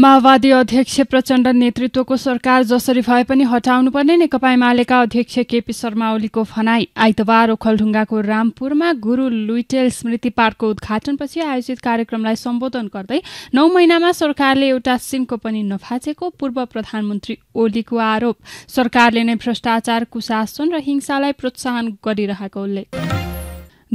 माओवादी अध्यक्ष प्रचण्ड नेतृत्वको सरकार जसरी भए पनि हटाउनुपर्ने नेकपा एमालेका अध्यक्ष केपी शर्मा ओलीको भनाई आइतबार ओखलढुङ्गाको रामपुरमा गुरु लुइटेल स्मृति पार्कको उद्घाटनपछि आयोजित कार्यक्रमलाई सम्बोधन गर्दै नौ महिनामा सरकारले एउटा सिमको पनि नफाचेको पूर्व प्रधानमन्त्री ओलीको आरोप सरकारले नै भ्रष्टाचार कुशासन र हिंसालाई प्रोत्साहन गरिरहेको उल्लेख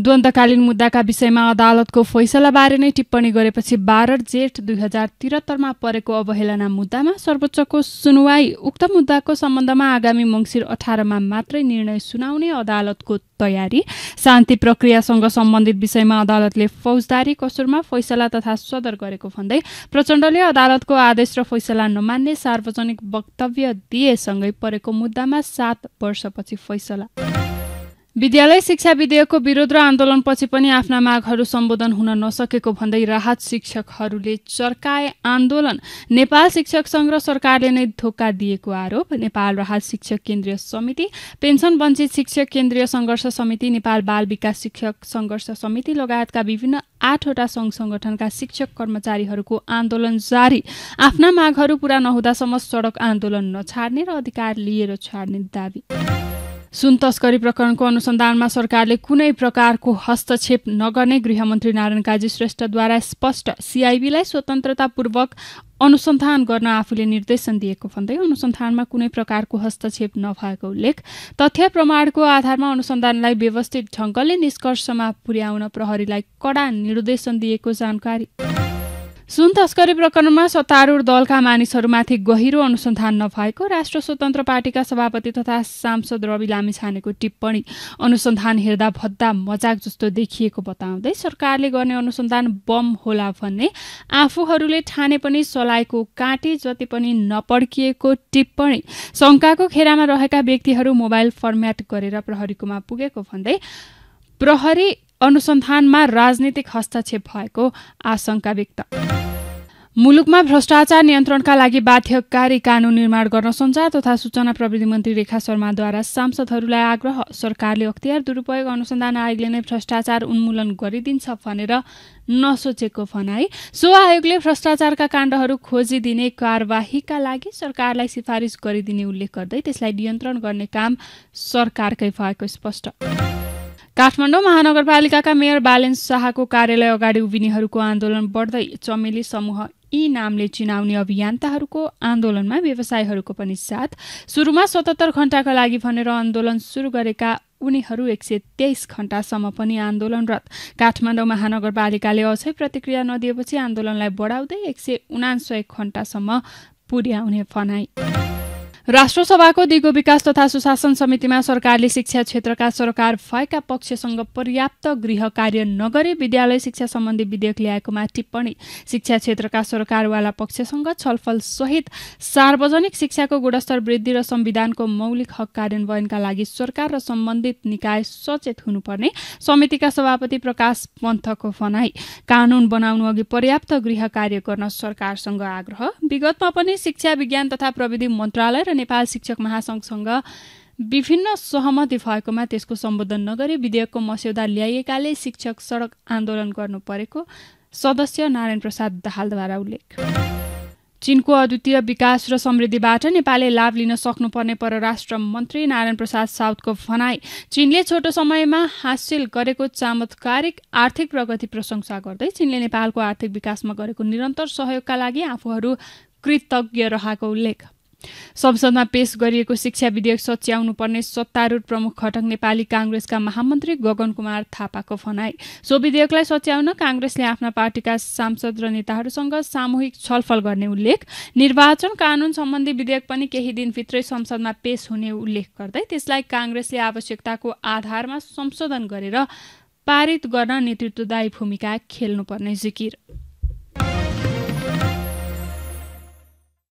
द्वन्द्वकालीन मुद्दाका विषयमा अदालतको फैसलाबारे नै टिप्पणी गरेपछि बाह्र जेठ दुई हजार त्रिहत्तरमा परेको अवहेलना मुद्दामा सर्वोच्चको सुनवाई उक्त मुद्दाको सम्बन्धमा आगामी मङ्सिर अठारमा मात्रै निर्णय सुनाउने अदालतको तयारी शान्ति प्रक्रियासँग सम्बन्धित विषयमा अदालतले फौजदारी कसुरमा फैसला तथा सदर गरेको भन्दै प्रचण्डले अदालतको आदेश र फैसला नमान्ने सार्वजनिक वक्तव्य दिएसँगै परेको मुद्दामा सात वर्षपछि फैसला विद्यालय शिक्षा विधेयकको विरोध र आन्दोलनपछि पनि आफ्ना मागहरू सम्बोधन हुन नसकेको भन्दै राहत शिक्षकहरूले चर्काए आन्दोलन नेपाल शिक्षक संघ र सरकारले नै धोका दिएको आरोप नेपाल राहत शिक्षक केन्द्रीय समिति पेन्सन वञ्चित शिक्षक केन्द्रीय सङ्घर्ष समिति नेपाल बाल विकास शिक्षक सङ्घर्ष समिति लगायतका विभिन्न आठवटा सङ्घ सङ्गठनका शिक्षक कर्मचारीहरूको आन्दोलन जारी आफ्ना मागहरू पूरा नहुँदासम्म सडक आन्दोलन नछाड्ने र अधिकार लिएर छाड्ने दावी सुन तस्करी प्रकरणको अनुसन्धानमा सरकारले कुनै प्रकारको हस्तक्षेप नगर्ने गृहमन्त्री नारायण काजी श्रेष्ठद्वारा स्पष्ट सिआइबीलाई स्वतन्त्रतापूर्वक अनुसन्धान गर्न आफूले निर्देशन दिएको भन्दै अनुसन्धानमा कुनै प्रकारको हस्तक्षेप नभएको उल्लेख तथ्य प्रमाणको आधारमा अनुसन्धानलाई व्यवस्थित ढङ्गले निष्कर्षमा पुर्याउन प्रहरीलाई कडा निर्देशन दिएको जानकारी सुन तस्करी प्रकरणमा सत्तारूढ दलका मानिसहरूमाथि गहिरो अनुसन्धान नभएको राष्ट्र स्वतन्त्र पार्टीका सभापति तथा सांसद रवि लामिछानेको टिप्पणी अनुसन्धान हेर्दा भद्दा मजाक जस्तो देखिएको बताउँदै सरकारले गर्ने अनुसन्धान बम होला भन्ने आफूहरूले ठाने पनि सलाएको काँटे जति पनि नपड्किएको टिप्पणी शङ्काको खेरामा रहेका व्यक्तिहरू मोबाइल फर्म्याट गरेर प्रहरीकोमा पुगेको भन्दै प्रहरी अनुसन्धानमा राजनीतिक हस्तक्षेप भएको आशंका व्यक्त मुलुकमा भ्रष्टाचार नियन्त्रणका लागि बाध्यकारी कानून निर्माण गर्न सञ्चार तथा सूचना प्रविधि मन्त्री रेखा शर्माद्वारा सांसदहरूलाई आग्रह सरकारले अख्तियार दुरुपयोग अनुसन्धान आयोगले नै भ्रष्टाचार उन्मूलन गरिदिन्छ भनेर नसोचेको भनाई सो आयोगले भ्रष्टाचारका काण्डहरू खोजिदिने कारवाहीका लागि सरकारलाई सिफारिस गरिदिने उल्लेख गर्दै त्यसलाई नियन्त्रण गर्ने काम सरकारकै भएको स्पष्ट काठमाडौँ महानगरपालिकाका मेयर बालेन शाहको कार्यालय अगाडि उभिनेहरूको आन्दोलन बढ्दै चमेली समूह यी नामले चिनाउने अभियन्ताहरूको आन्दोलनमा व्यवसायीहरूको पनि साथ सुरुमा सतहत्तर घण्टाका लागि भनेर आन्दोलन सुरु गरेका उनीहरू एक सय तेइस घण्टासम्म पनि आन्दोलनरत काठमाडौँ महानगरपालिकाले अझै प्रतिक्रिया नदिएपछि आन्दोलनलाई बढाउँदै एक सय उनासय घण्टासम्म पुर्याउने भनाई राष्ट्रसभाको दिगो विकास तथा सुशासन समितिमा सरकारले शिक्षा क्षेत्रका सरकार भएका पक्षसँग पर्याप्त गृह कार्य नगरी विद्यालय शिक्षा सम्बन्धी विधेयक ल्याएकोमा टिप्पणी शिक्षा क्षेत्रका सरकारवाला पक्षसँग छलफल सहित सार्वजनिक शिक्षाको गुणस्तर वृद्धि र संविधानको मौलिक हक कार्यान्वयनका लागि सरकार र सम्बन्धित निकाय सचेत हुनुपर्ने समितिका सभापति प्रकाश पन्थको भनाई कानून बनाउनु अघि पर्याप्त गृह कार्य गर्न सरकारसँग आग्रह विगतमा पनि शिक्षा विज्ञान तथा प्रविधि मन्त्रालय र नेपाल शिक्षक महासङ्घसँग विभिन्न सहमति भएकोमा त्यसको सम्बोधन नगरी विधेयकको मस्यौदा ल्याइएकाले शिक्षक सडक आन्दोलन गर्नु परेको सदस्य नारायण प्रसाद दाहालद्वारा उल्लेख चीनको अद्वितीय विकास र समृद्धिबाट नेपालले लाभ लिन सक्नुपर्ने परराष्ट्र मन्त्री नारायण प्रसाद साउदको भनाई चीनले छोटो समयमा हासिल गरेको चामत्कारिक आर्थिक प्रगति प्रशंसा गर्दै चीनले नेपालको आर्थिक विकासमा गरेको निरन्तर सहयोगका लागि आफूहरू कृतज्ञ रहेको उल्लेख संसदमा पेश गरिएको शिक्षा विधेयक सच्याउनुपर्ने सत्तारूढ प्रमुख घटक नेपाली काङ्ग्रेसका महामन्त्री गगन कुमार थापाको भनाई सो विधेयकलाई सच्याउन काङ्ग्रेसले आफ्ना पार्टीका सांसद र नेताहरूसँग सामूहिक छलफल गर्ने उल्लेख निर्वाचन कानून सम्बन्धी विधेयक पनि केही दिनभित्रै संसदमा पेश हुने उल्लेख गर्दै त्यसलाई काङ्ग्रेसले आवश्यकताको आधारमा संशोधन गरेर पारित गर्न नेतृत्वदायी भूमिका खेल्नुपर्ने जिकिर